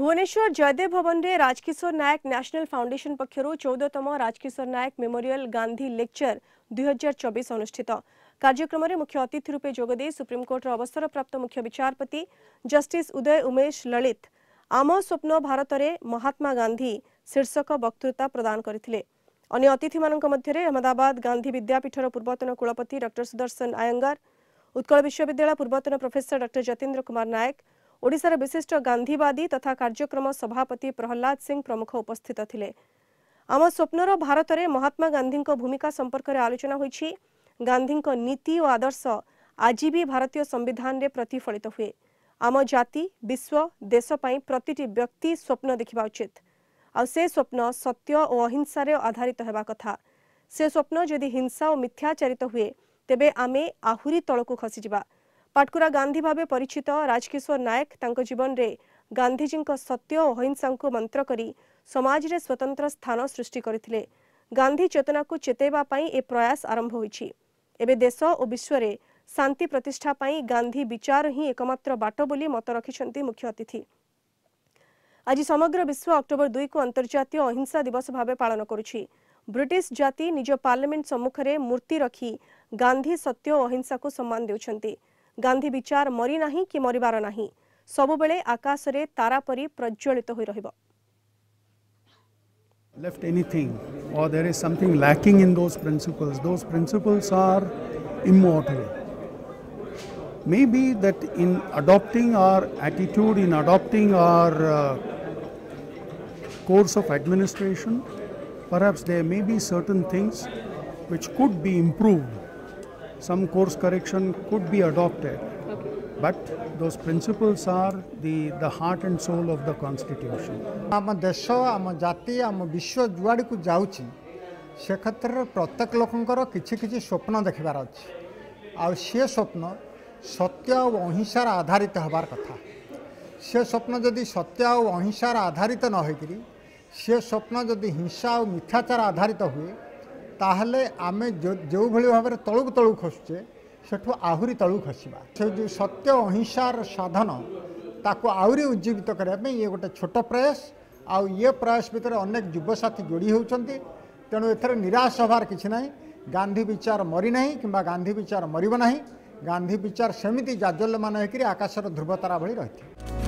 ભુવનેશ્વર જયદેવ ભવનરે Rajkishore Nayak national foundation પક્ષરૂ ચૌદતમ રાજકિશોર નાયક મેમોરિଆଲ ગાંધી લેક્ચର ଦୁଇ ହଜାର ଚବିଶ ଅନୁଷ୍ଠିତ କାର୍ଯ୍ୟକ୍ରମରେ ମୁଖ୍ୟ ଅତିଥି ରୂପେ ଯୋଗଦେଇ ସୁପ୍ରିମକୋର୍ଟର ଅବସରପ୍ରାପ୍ତ ମୁଖ୍ୟ ବିଚାରପତି ଜଷ୍ଟିସ୍ ଉଦୟ ଉମେଶ ଲଳିତ ଆମ ସ୍ୱପ୍ନ ଭାରତରେ ମହାତ୍ମା ଗାନ୍ଧୀ ଶୀର୍ଷକ ବକ୍ତୃତା ପ୍ରଦାନ କରିଥିଲେ ଅନ୍ୟ ଅତିଥିମାନଙ୍କ ମଧ୍ୟରେ ଅହମ୍ମଦାବାଦ ଗାନ୍ଧୀ ବିଦ୍ୟାପୀଠର ପୂର୍ବତନ କୁଳପତି ଡକ୍ଟର ସୁଦର୍ଶନ ଆୟଙ୍ଗର ଉତ୍କଳ ବିଶ୍ୱବିଦ୍ୟାଳୟ ପୂର୍ବତନ ପ୍ରଫେସର ଡକ୍ଟର ଯତୀନ୍ଦ୍ର କୁମାର ନାୟକ ଓଡ଼ିଶାର ବିଶିଷ୍ଟ ଗାନ୍ଧୀବାଦୀ ତଥା କାର୍ଯ୍ୟକ୍ରମ ସଭାପତି ପ୍ରହଲ୍ଲାଦ ସିଂ ପ୍ରମୁଖ ଉପସ୍ଥିତ ଥିଲେ ଆମ ସ୍ୱପ୍ନର ଭାରତରେ ମହାତ୍ମା ଗାନ୍ଧୀଙ୍କ ଭୂମିକା ସମ୍ପର୍କରେ ଆଲୋଚନା ହୋଇଛି ଗାନ୍ଧୀଙ୍କ ନୀତି ଓ ଆଦର୍ଶ ଆଜି ବି ଭାରତୀୟ ସମ୍ବିଧାନରେ ପ୍ରତିଫଳିତ ହୁଏ ଆମ ଜାତି ବିଶ୍ୱ ଦେଶ ପାଇଁ ପ୍ରତିଟି ବ୍ୟକ୍ତି ସ୍ୱପ୍ନ ଦେଖିବା ଉଚିତ ଆଉ ସେ ସ୍ୱପ୍ନ ସତ୍ୟ ଓ ଅହିଂସାରେ ଆଧାରିତ ହେବା କଥା ସେ ସ୍ୱପ୍ନ ଯଦି ହିଂସା ଓ ମିଥ୍ୟାଚାରିତ ହୁଏ ତେବେ ଆମେ ଆହୁରି ତଳକୁ ଖସିଯିବା ପାଟକୁରା ଗାନ୍ଧୀ ଭାବେ ପରିଚିତ ରାଜକିଶୋର ନାୟକ ତାଙ୍କ ଜୀବନରେ ଗାନ୍ଧିଜୀଙ୍କ ସତ୍ୟ ଓ ଅହିଂସାଙ୍କୁ ମନ୍ତ୍ର କରି ସମାଜରେ ସ୍ୱତନ୍ତ୍ର ସ୍ଥାନ ସୃଷ୍ଟି କରିଥିଲେ ଗାନ୍ଧୀ ଚେତନାକୁ ଚେତେଇବା ପାଇଁ ଏ ପ୍ରୟାସ ଆରମ୍ଭ ହୋଇଛି ଏବେ ଦେଶ ଓ ବିଶ୍ୱରେ ଶାନ୍ତି ପ୍ରତିଷ୍ଠା ପାଇଁ ଗାନ୍ଧୀ ବିଚାର ହିଁ ଏକମାତ୍ର ବାଟ ବୋଲି ମତ ରଖିଛନ୍ତି ମୁଖ୍ୟ ଅତିଥି ଆଜି ସମଗ୍ର ବିଶ୍ୱ ଅକ୍ଟୋବର ଦୁଇକୁ ଅନ୍ତର୍ଜାତୀୟ ଅହିଂସା ଦିବସ ଭାବେ ପାଳନ କରୁଛି ବ୍ରିଟିଶ ଜାତି ନିଜ ପାର୍ଲାମେଣ୍ଟ ସମ୍ମୁଖରେ ମୂର୍ତ୍ତି ରଖି ଗାନ୍ଧୀ ସତ୍ୟ ଓ ଅହିଂସାକୁ ସମ୍ମାନ ଦେଉଛନ୍ତି ଗାନ୍ଧୀ ବିଚାର ମରିନାହିଁ କି ମରିବାର ନାହିଁ ସବୁବେଳେ ଆକାଶରେ ତାରା ପରି ପ୍ରଜ୍ୱଳିତ ହୋଇ ରହିବ left anything or there is something lacking in those principles those principles are immortal maybe that in adopting our attitude in adopting our uh, course of administration perhaps there may be certain things which could be improved some course correction could be adopted. Okay. But those principles are the, the heart and soul of the Constitution. ଆମ ଦେଶ ଆମ ଜାତି ଆମ ବିଶ୍ୱ ଯୁଆଡ଼କୁ ଯାଉଛି ସେ କ୍ଷେତ୍ରରେ ପ୍ରତ୍ୟେକ ଲୋକଙ୍କର କିଛି କିଛି ସ୍ୱପ୍ନ ଦେଖିବାର ଅଛି ଆଉ ସେ ସ୍ୱପ୍ନ ସତ୍ୟ ଆଉ ଅହିଂସାର ଆଧାରିତ ହେବାର କଥା ସେ ସ୍ୱପ୍ନ ଯଦି ସତ୍ୟ ଆଉ ଅହିଂସାର ଆଧାରିତ ନ ହୋଇକରି ସେ ସ୍ୱପ୍ନ ଯଦି ହିଂସା ଆଉ ମିଥ୍ୟାଚାର ଆଧାରିତ ହୁଏ ତାହେଲେ ଆମେ ଯେଉଁଭଳି ଭାବରେ ତଳକୁ ତଳକୁ ଖସୁଛେ ସେଠୁ ଆହୁରି ତଳକୁ ଖସିବା ସେ ଯେଉଁ ସତ୍ୟ ଅହିଂସାର ସାଧନ ତାକୁ ଆହୁରି ଉଜ୍ଜୀବିତ କରିବା ପାଇଁ ଇଏ ଗୋଟେ ଛୋଟ ପ୍ରୟାସ ଆଉ ଇଏ ପ୍ରୟାସ ଭିତରେ ଅନେକ ଯୁବସାଥୀ ଯୋଡ଼ି ହେଉଛନ୍ତି ତେଣୁ ଏଥିରେ ନିରାଶ ହେବାର କିଛି ନାହିଁ ଗାନ୍ଧୀ ବିଚାର ମରିନାହିଁ କିମ୍ବା ଗାନ୍ଧୀ ବିଚାର ମରିବ ନାହିଁ ଗାନ୍ଧୀ ବିଚାର ସେମିତି ଜାଜଲ୍ୟମାନ ହୋଇକରି ଆକାଶର ଧ୍ରୁବତାରା ଭଳି ରହିଥିବ